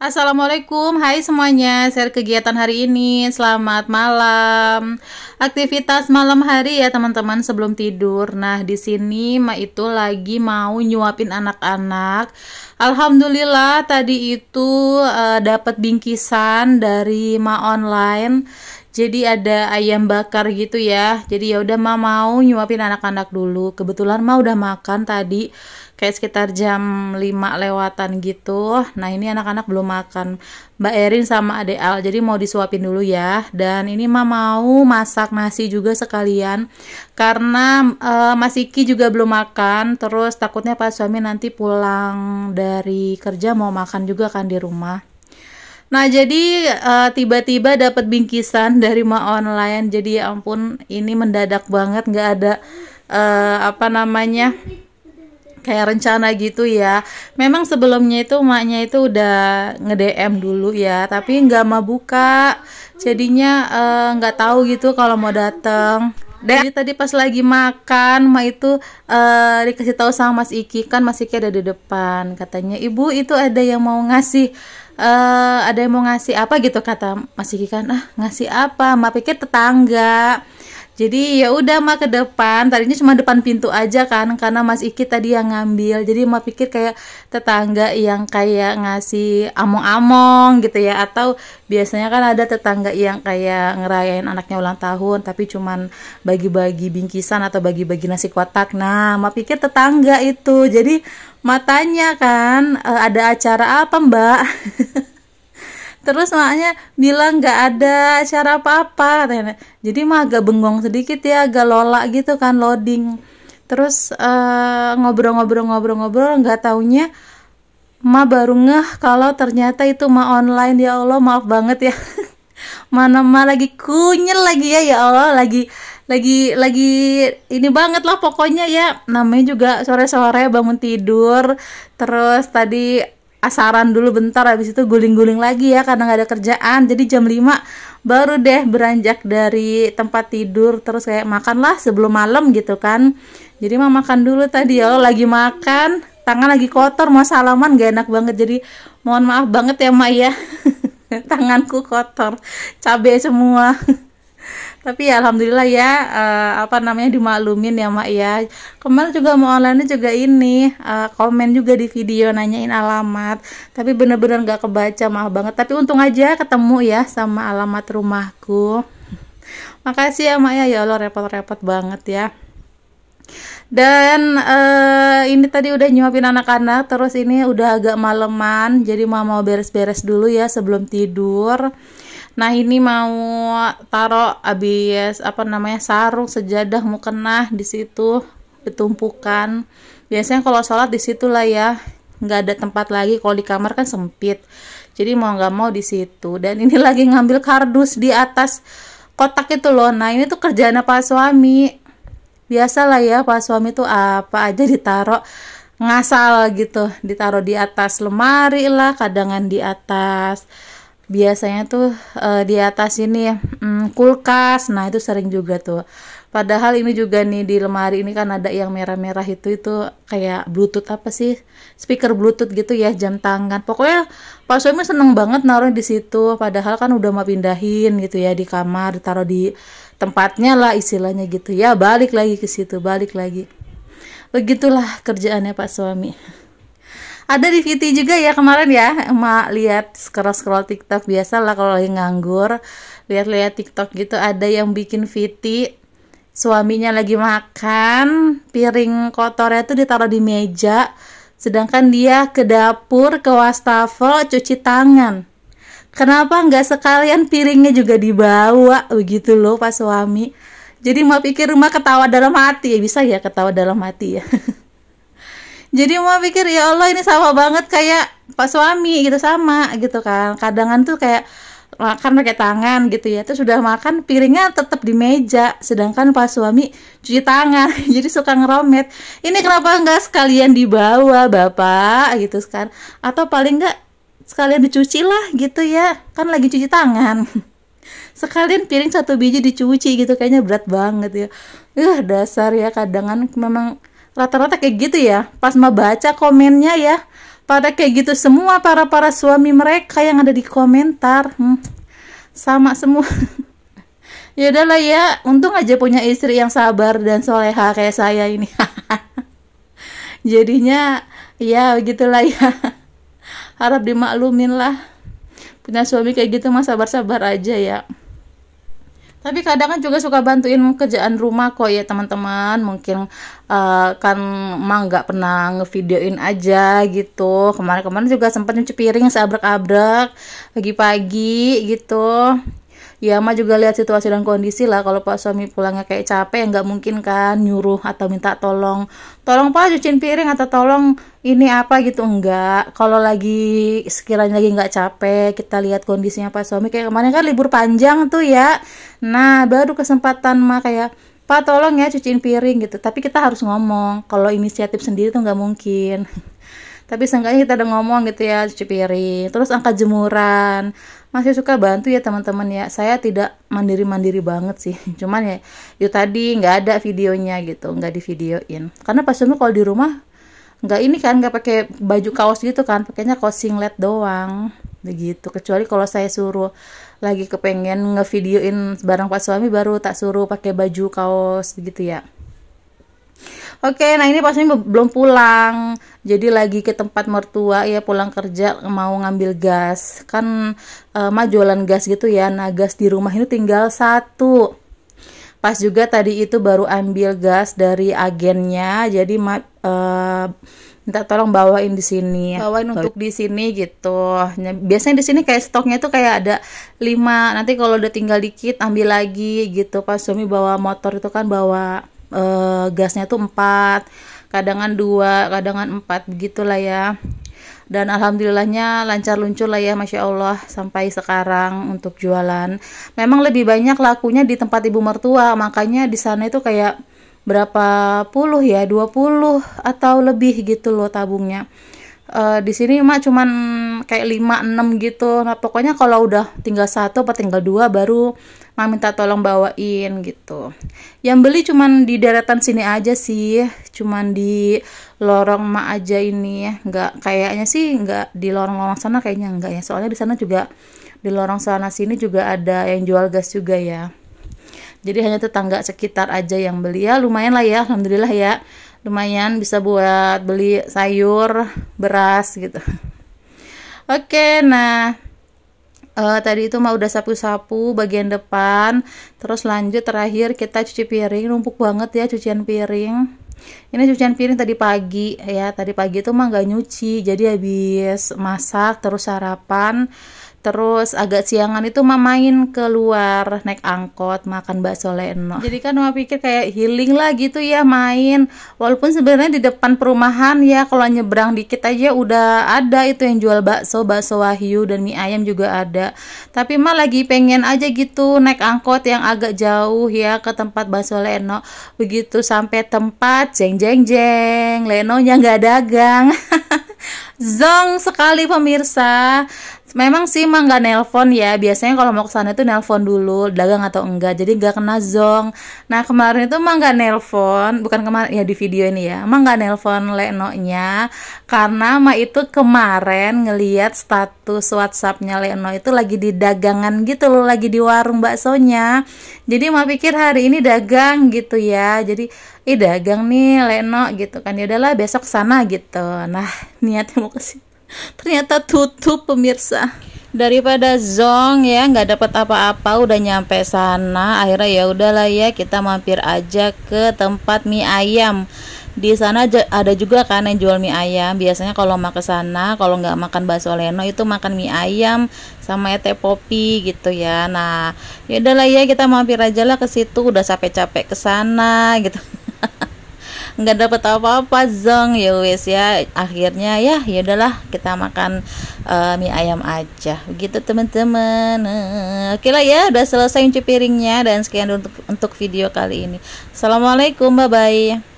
Assalamualaikum, hai semuanya, share kegiatan hari ini, selamat malam Aktivitas malam hari ya teman-teman sebelum tidur Nah di sini Ma itu lagi mau nyuapin anak-anak Alhamdulillah tadi itu uh, dapat bingkisan dari Ma online jadi ada ayam bakar gitu ya jadi ya udah ma mau nyuapin anak-anak dulu kebetulan ma udah makan tadi kayak sekitar jam 5 lewatan gitu nah ini anak-anak belum makan Mbak Erin sama Ade Al jadi mau disuapin dulu ya dan ini Ma mau masak nasi juga sekalian karena uh, Mas Iki juga belum makan terus takutnya Pak suami nanti pulang dari kerja mau makan juga kan di rumah Nah, jadi tiba eh, tiba-tiba dapat bingkisan dari Ma Online. Jadi ya ampun, ini mendadak banget nggak ada uh, apa namanya? kayak rencana gitu ya memang sebelumnya itu maknya itu udah nge dulu ya tapi nggak mau buka jadinya eh, nggak uh, tahu gitu kalau mau datang Jadi tadi pas lagi makan Ma itu uh, dikasih tahu sama Mas Iki kan Mas Iki ada di depan katanya ibu itu ada yang mau ngasih uh, ada yang mau ngasih apa gitu kata Mas Iki kan ah ngasih apa Ma pikir tetangga jadi ya udah mah ke depan tadinya cuma depan pintu aja kan karena Mas Iki tadi yang ngambil jadi mah pikir kayak tetangga yang kayak ngasih among-among gitu ya atau biasanya kan ada tetangga yang kayak ngerayain anaknya ulang tahun tapi cuman bagi-bagi bingkisan atau bagi-bagi nasi kotak nah mah pikir tetangga itu jadi matanya kan eh, ada acara apa mbak terus maknya bilang nggak ada cara apa-apa katanya jadi mah agak bengong sedikit ya agak lola gitu kan loading terus ngobrol-ngobrol-ngobrol-ngobrol eh, nggak taunya Ma baru ngeh kalau ternyata itu Ma online ya Allah maaf banget ya mana Ma lagi kunyel lagi ya ya Allah lagi lagi lagi ini banget lah pokoknya ya namanya juga sore-sore bangun tidur terus tadi asaran dulu bentar habis itu guling-guling lagi ya karena nggak ada kerjaan jadi jam 5 baru deh beranjak dari tempat tidur terus kayak makanlah sebelum malam gitu kan jadi mau makan dulu tadi ya lagi makan tangan lagi kotor mau salaman gak enak banget jadi mohon maaf banget ya Maya, tanganku kotor cabe semua tapi ya alhamdulillah ya uh, apa namanya dimaklumin ya mak ya kemarin juga mau online juga ini uh, komen juga di video nanyain alamat tapi bener-bener gak kebaca maaf banget tapi untung aja ketemu ya sama alamat rumahku makasih ya mak ya ya Allah repot-repot banget ya dan uh, ini tadi udah nyuapin anak-anak terus ini udah agak maleman jadi mama mau beres-beres dulu ya sebelum tidur Nah ini mau taruh abis apa namanya sarung sejadah mukena di situ ditumpukan. Biasanya kalau sholat di situ lah ya, nggak ada tempat lagi. Kalau di kamar kan sempit, jadi mau nggak mau di situ. Dan ini lagi ngambil kardus di atas kotak itu loh. Nah ini tuh kerjaan pak suami. Biasalah ya pak suami tuh apa aja ditaruh ngasal gitu ditaruh di atas lemari lah kadangan di atas biasanya tuh uh, di atas ini um, kulkas nah itu sering juga tuh padahal ini juga nih di lemari ini kan ada yang merah-merah itu itu kayak bluetooth apa sih speaker bluetooth gitu ya jam tangan pokoknya pak suami seneng banget naruh di situ padahal kan udah mau pindahin gitu ya di kamar taruh di tempatnya lah istilahnya gitu ya balik lagi ke situ balik lagi begitulah kerjaannya pak suami ada di VT juga ya kemarin ya emak lihat scroll scroll TikTok biasa lah kalau lagi nganggur lihat-lihat TikTok gitu ada yang bikin VT suaminya lagi makan piring kotornya tuh ditaruh di meja sedangkan dia ke dapur ke wastafel cuci tangan kenapa nggak sekalian piringnya juga dibawa begitu loh pas suami jadi mau pikir rumah ketawa dalam hati ya bisa ya ketawa dalam hati ya jadi mau pikir ya Allah ini sama banget kayak pak suami gitu sama gitu kan kadangan tuh kayak makan pakai tangan gitu ya terus sudah makan piringnya tetap di meja sedangkan Pak suami cuci tangan jadi suka ngeromet ini kenapa enggak sekalian dibawa bapak gitu kan atau paling enggak sekalian dicuci lah gitu ya kan lagi cuci tangan sekalian piring satu biji dicuci gitu kayaknya berat banget ya uh dasar ya kadangan memang rata-rata kayak gitu ya pas mau baca komennya ya pada kayak gitu semua para para suami mereka yang ada di komentar hmm, sama semua ya udahlah ya untung aja punya istri yang sabar dan soleha kayak saya ini jadinya ya begitulah ya harap dimaklumin lah punya suami kayak gitu mah sabar-sabar aja ya tapi kadang kan juga suka bantuin kerjaan rumah kok ya teman-teman mungkin uh, kan emang nggak pernah ngevideoin aja gitu kemarin-kemarin juga sempat nyuci piring seabrek-abrek pagi-pagi gitu ya mah juga lihat situasi dan kondisi lah kalau pak suami pulangnya kayak capek nggak mungkin kan nyuruh atau minta tolong tolong pak cuciin piring atau tolong ini apa gitu enggak kalau lagi sekiranya lagi nggak capek kita lihat kondisinya pak suami kayak kemarin kan libur panjang tuh ya nah baru kesempatan mah kayak pak tolong ya cuciin piring gitu tapi kita harus ngomong kalau inisiatif sendiri tuh nggak mungkin tapi seenggaknya kita udah ngomong gitu ya cuci piring terus angkat jemuran masih suka bantu ya teman-teman ya saya tidak mandiri mandiri banget sih cuman ya yuk ya tadi nggak ada videonya gitu nggak di videoin karena pas suami kalau di rumah nggak ini kan nggak pakai baju kaos gitu kan pakainya kaos singlet doang begitu kecuali kalau saya suruh lagi kepengen ngevideoin barang pas suami baru tak suruh pakai baju kaos gitu ya Oke, nah ini pas ini belum pulang. Jadi lagi ke tempat mertua ya pulang kerja mau ngambil gas. Kan e, eh, mah jualan gas gitu ya. Nah, gas di rumah ini tinggal satu. Pas juga tadi itu baru ambil gas dari agennya. Jadi mah uh, minta tolong bawain di sini bawain untuk di sini gitu biasanya di sini kayak stoknya itu kayak ada lima nanti kalau udah tinggal dikit ambil lagi gitu pas suami bawa motor itu kan bawa uh, gasnya tuh empat kadangan dua kadangan empat lah ya dan alhamdulillahnya lancar luncur lah ya masya Allah sampai sekarang untuk jualan memang lebih banyak lakunya di tempat ibu mertua makanya di sana itu kayak berapa puluh ya 20 atau lebih gitu loh tabungnya uh, di sini emak cuman kayak 5 6 gitu nah pokoknya kalau udah tinggal satu atau tinggal dua baru mak minta tolong bawain gitu yang beli cuman di daratan sini aja sih cuman di lorong mak aja ini ya. nggak kayaknya sih nggak di lorong-lorong sana kayaknya enggak ya soalnya di sana juga di lorong sana sini juga ada yang jual gas juga ya jadi hanya tetangga sekitar aja yang beli ya lumayan lah ya alhamdulillah ya lumayan bisa buat beli sayur beras gitu oke nah uh, tadi itu mah udah sapu-sapu bagian depan terus lanjut terakhir kita cuci piring numpuk banget ya cucian piring ini cucian piring tadi pagi ya tadi pagi itu mah nggak nyuci jadi habis masak terus sarapan Terus agak siangan itu mamain main keluar naik angkot makan bakso leno. Jadi kan mama pikir kayak healing lah gitu ya main. Walaupun sebenarnya di depan perumahan ya kalau nyebrang dikit aja udah ada itu yang jual bakso, bakso wahyu dan mie ayam juga ada. Tapi mah lagi pengen aja gitu naik angkot yang agak jauh ya ke tempat bakso leno. Begitu sampai tempat jeng jeng jeng lenonya nggak dagang. Zong sekali pemirsa. Memang sih emang nggak nelpon ya. Biasanya kalau mau kesana itu nelpon dulu dagang atau enggak. Jadi gak kena zong. Nah kemarin itu emang nggak nelpon, bukan kemarin ya di video ini ya. Emang nggak nelpon Leno-nya karena mah itu kemarin ngeliat status WhatsAppnya Leno itu lagi di dagangan gitu loh, lagi di warung baksonya. Jadi mah pikir hari ini dagang gitu ya. Jadi ih dagang nih Leno gitu kan. Ya udahlah besok sana gitu. Nah niatnya mau kesini ternyata tutup pemirsa daripada zong ya nggak dapat apa-apa udah nyampe sana akhirnya ya udahlah ya kita mampir aja ke tempat mie ayam di sana ada juga kan yang jual mie ayam biasanya kalau mau ke sana kalau nggak makan bakso leno itu makan mie ayam sama ya teh popi gitu ya nah ya udahlah ya kita mampir aja lah ke situ udah capek-capek ke sana gitu nggak dapat apa-apa zong ya wes ya akhirnya ya ya udahlah kita makan uh, mie ayam aja begitu teman-teman uh, oke okay lah ya udah selesai cuci piringnya dan sekian untuk untuk video kali ini assalamualaikum bye bye